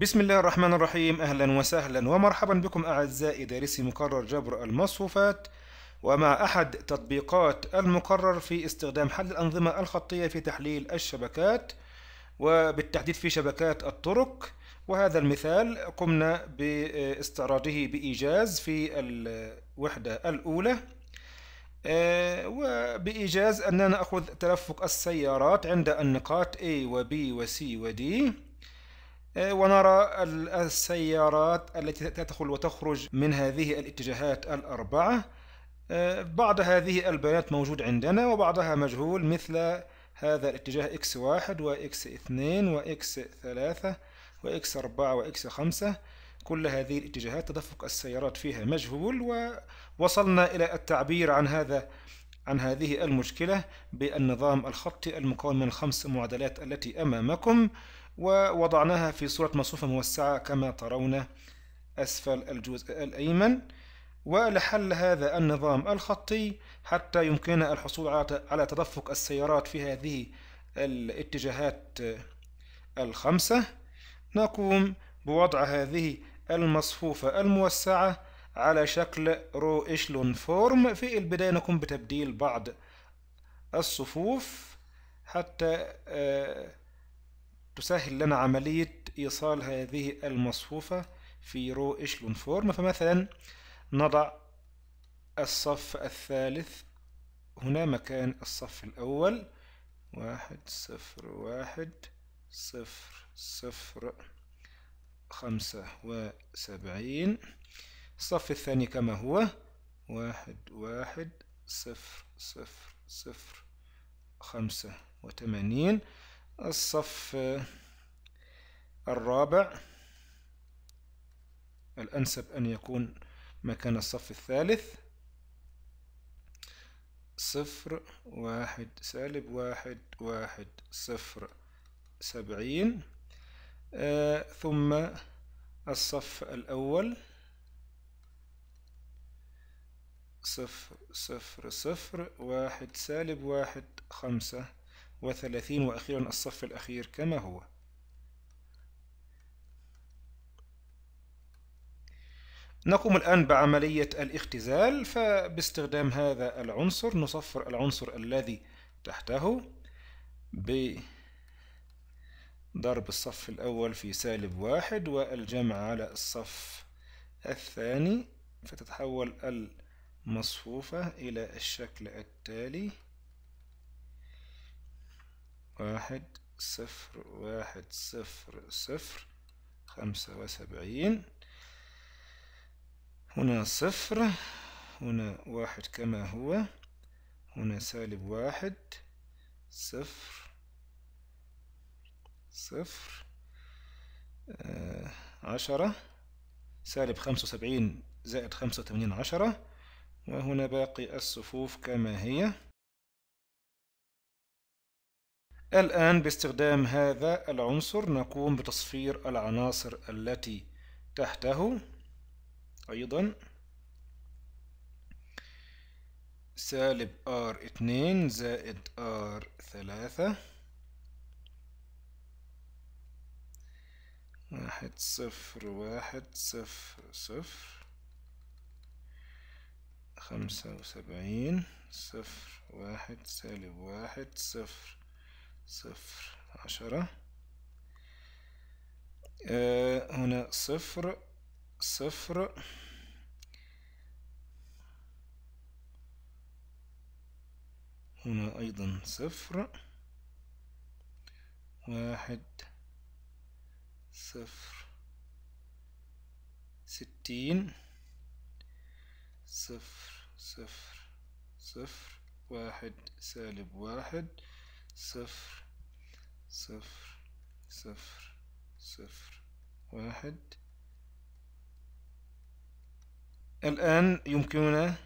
بسم الله الرحمن الرحيم أهلا وسهلا ومرحبا بكم أعزائي دارسي مقرر جبر المصفوفات ومع أحد تطبيقات المقرر في استخدام حل الأنظمة الخطية في تحليل الشبكات وبالتحديد في شبكات الطرق وهذا المثال قمنا باستعراضه بإيجاز في الوحدة الأولى آه، وبإيجاز أننا نأخذ تلفق السيارات عند النقاط A و B و C و D آه، ونرى السيارات التي تدخل وتخرج من هذه الاتجاهات الأربعة آه، بعض هذه البيانات موجود عندنا وبعضها مجهول مثل هذا الاتجاه x1 و x2 و x3 و x4 و x5 كل هذه الاتجاهات تدفق السيارات فيها مجهول ووصلنا إلى التعبير عن هذا عن هذه المشكلة بالنظام الخطي المكون من الخمس معادلات التي أمامكم ووضعناها في صورة مصفوفة موسعة كما ترون أسفل الجزء الأيمن ولحل هذا النظام الخطي حتى يمكننا الحصول على تدفق السيارات في هذه الاتجاهات الخمسة نقوم بوضع هذه المصفوفة الموسعة على شكل رو إشلون فورم في البداية نقوم بتبديل بعض الصفوف حتى آه تسهل لنا عملية إيصال هذه المصفوفة في رو إشلون فورم فمثلا نضع الصف الثالث هنا مكان الصف الأول واحد صفر واحد صفر صفر خمسة وسبعين الصف الثاني كما هو واحد واحد صفر صفر صفر خمسة وثمانين الصف الرابع الأنسب أن يكون مكان الصف الثالث صفر واحد سالب واحد واحد صفر سبعين آه ثم الصف الأول صفر صفر صفر واحد سالب واحد خمسة وثلاثين وأخيرا الصف الأخير كما هو نقوم الآن بعملية الاختزال فباستخدام هذا العنصر نصفر العنصر الذي تحته بضرب الصف الأول في سالب واحد والجمع على الصف الثاني فتتحول المصفوفة إلى الشكل التالي واحد صفر واحد صفر صفر خمسة وسبعين هنا صفر هنا واحد كما هو هنا سالب واحد صفر صفر آه عشرة سالب خمسة وسبعين زائد خمسة وثمانين عشرة وهنا باقي الصفوف كما هي الآن باستخدام هذا العنصر نقوم بتصفير العناصر التي تحته أيضا سالب r اتنين زائد r ثلاثة واحد صفر واحد صفر صفر خمسة وسبعين صفر واحد سالب واحد صفر صفر عشرة آه هنا صفر صفر هنا أيضا صفر واحد صفر ستين صفر صفر صفر واحد سالب واحد صفر صفر صفر صفر واحد الآن يمكننا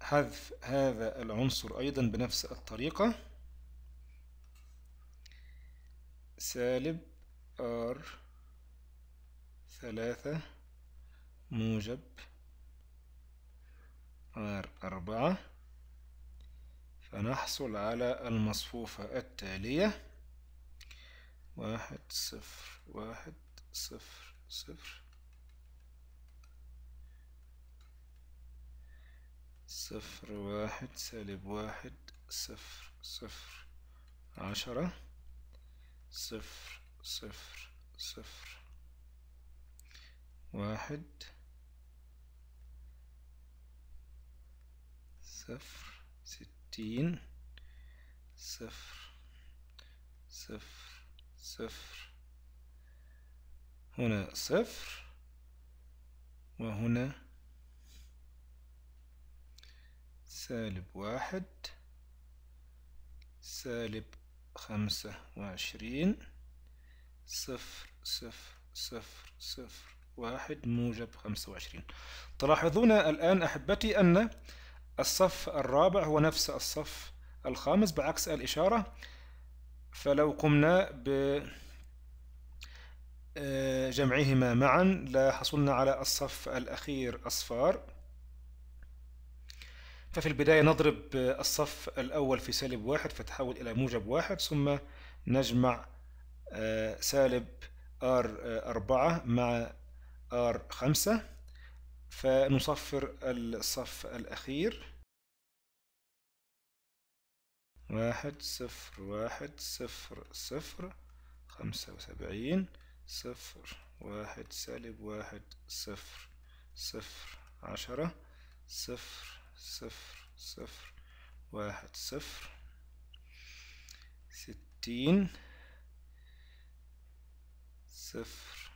حذف هذا العنصر أيضا بنفس الطريقة سالب R ثلاثة موجب غير أربعة فنحصل على المصفوفة التالية واحد صفر واحد صفر صفر صفر واحد سالب واحد صفر صفر عشرة صفر صفر صفر واحد صفر ستين صفر صفر صفر هنا صفر وهنا سالب واحد سالب خمسة وعشرين صفر صفر صفر صفر واحد موجب خمسة وعشرين تلاحظون الآن أحبتي أن الصف الرابع هو نفس الصف الخامس بعكس الإشارة فلو قمنا بجمعهما آه، معا لحصلنا على الصف الأخير أصفار ففي البداية نضرب الصف الأول في سالب واحد فتحول إلى موجب واحد ثم نجمع آه، سالب r آه، أربعة مع r خمسة فنصفر الصف الأخير واحد صفر واحد صفر صفر خمسة وسبعين صفر واحد سالب واحد صفر صفر عشرة صفر صفر صفر واحد صفر ستين صفر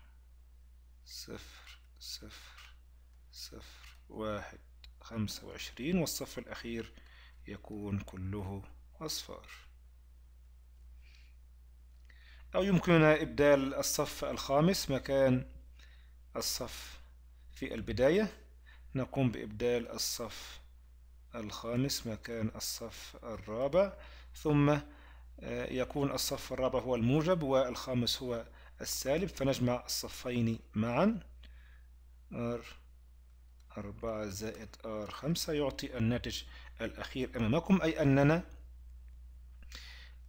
صفر صفر صفر واحد خمسة وعشرين والصف الأخير يكون كله أصفار أو يمكننا إبدال الصف الخامس مكان الصف في البداية نقوم بإبدال الصف الخامس مكان الصف الرابع ثم آه، يكون الصف الرابع هو الموجب والخامس هو السالب فنجمع الصفين معا 4 زائد R 5 يعطي الناتج الأخير أمامكم أي أننا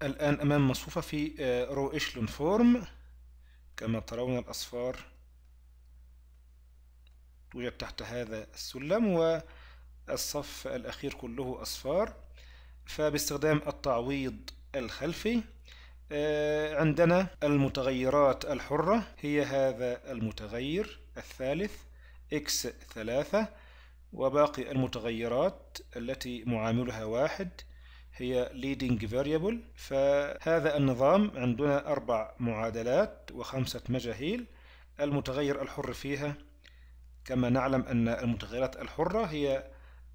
الآن أمام مصفوفة في رو إشلون فورم كما ترون الأصفار توجد تحت هذا السلم والصف الأخير كله أصفار فباستخدام التعويض الخلفي آه، عندنا المتغيرات الحرة هي هذا المتغير الثالث إكس ثلاثة وباقي المتغيرات التي معاملها واحد هي leading variable فهذا النظام عندنا أربع معادلات وخمسة مجاهيل المتغير الحر فيها كما نعلم أن المتغيرات الحرة هي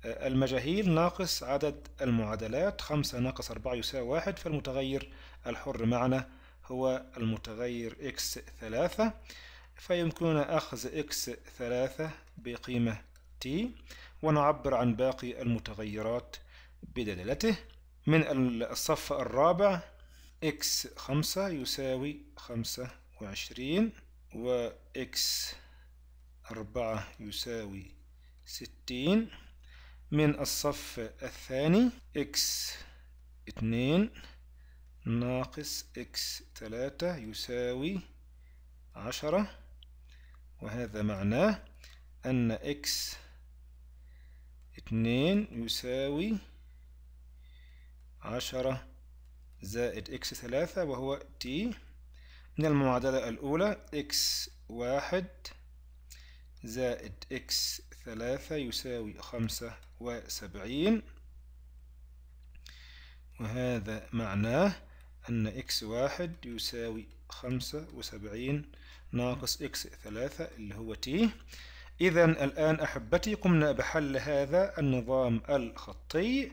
آه، المجاهيل ناقص عدد المعادلات خمسة ناقص أربعة يساوي واحد فالمتغير الحر معنا هو المتغير x ثلاثة فيمكننا أخذ x ثلاثة بقيمة t ونعبر عن باقي المتغيرات بدلالته من الصف الرابع x خمسة يساوي خمسة وعشرين و x أربعة يساوي ستين من الصف الثاني x اتنين ناقص x تلاتة يساوي عشرة وهذا معناه أن x اتنين يساوي عشرة زائد x ثلاثة وهو t من المعادلة الأولى x واحد زائد x ثلاثة يساوي خمسة وسبعين وهذا معناه أن x واحد يساوي خمسة وسبعين ناقص إكس ثلاثة اللي هو تي إذا الآن أحبتي قمنا بحل هذا النظام الخطي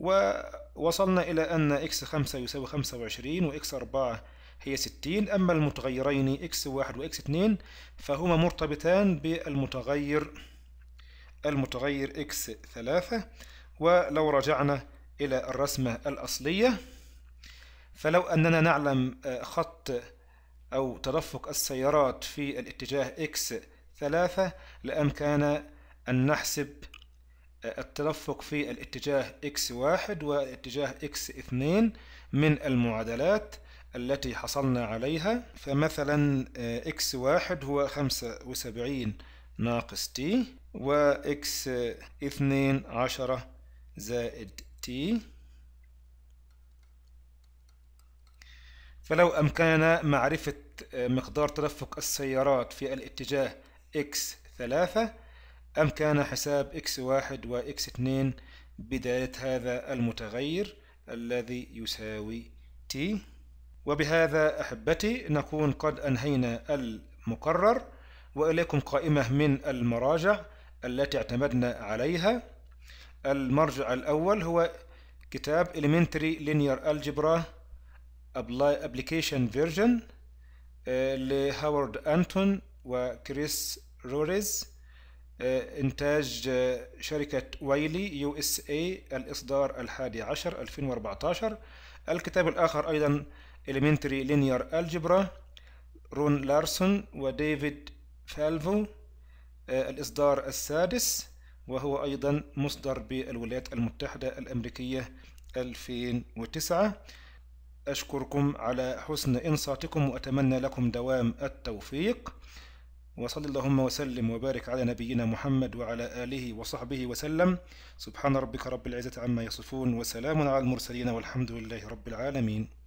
ووصلنا إلى أن إكس خمسة يساوي خمسة وعشرين وإكس أربعة هي ستين أما المتغيرين إكس واحد وإكس اثنين فهما مرتبطان بالمتغير المتغير إكس ثلاثة ولو رجعنا إلى الرسمة الأصلية فلو أننا نعلم آه، خط أو تدفق السيارات في الاتجاه X ثلاثة كان أن نحسب آه، التدفق في الاتجاه X واحد والاتجاه X اثنين من المعادلات التي حصلنا عليها فمثلا آه، X واحد هو خمسة وسبعين ناقص و X اثنين عشرة زائد T فلو أمكننا معرفة آه، مقدار تدفق السيارات في الاتجاه X3 أمكن حساب X1 و X2 بداية هذا المتغير الذي يساوي T وبهذا أحبتي نكون قد أنهينا المقرر وإليكم قائمة من المراجع التي اعتمدنا عليها المرجع الأول هو كتاب Elementary Linear Algebra ابلكيشن فيرجن لهاورد أنتون وكريس روريز إنتاج شركة ويلي يو اس اي الإصدار الحادي عشر 2014 الكتاب الآخر أيضا Elementary Linear Algebra رون لارسون وديفيد فالفو الإصدار السادس وهو أيضا مصدر بالولايات المتحدة الأمريكية 2009 أشكركم على حسن إنصاتكم وأتمنى لكم دوام التوفيق وصل اللهم وسلم وبارك على نبينا محمد وعلى آله وصحبه وسلم سبحان ربك رب العزة عما يصفون وسلام على المرسلين والحمد لله رب العالمين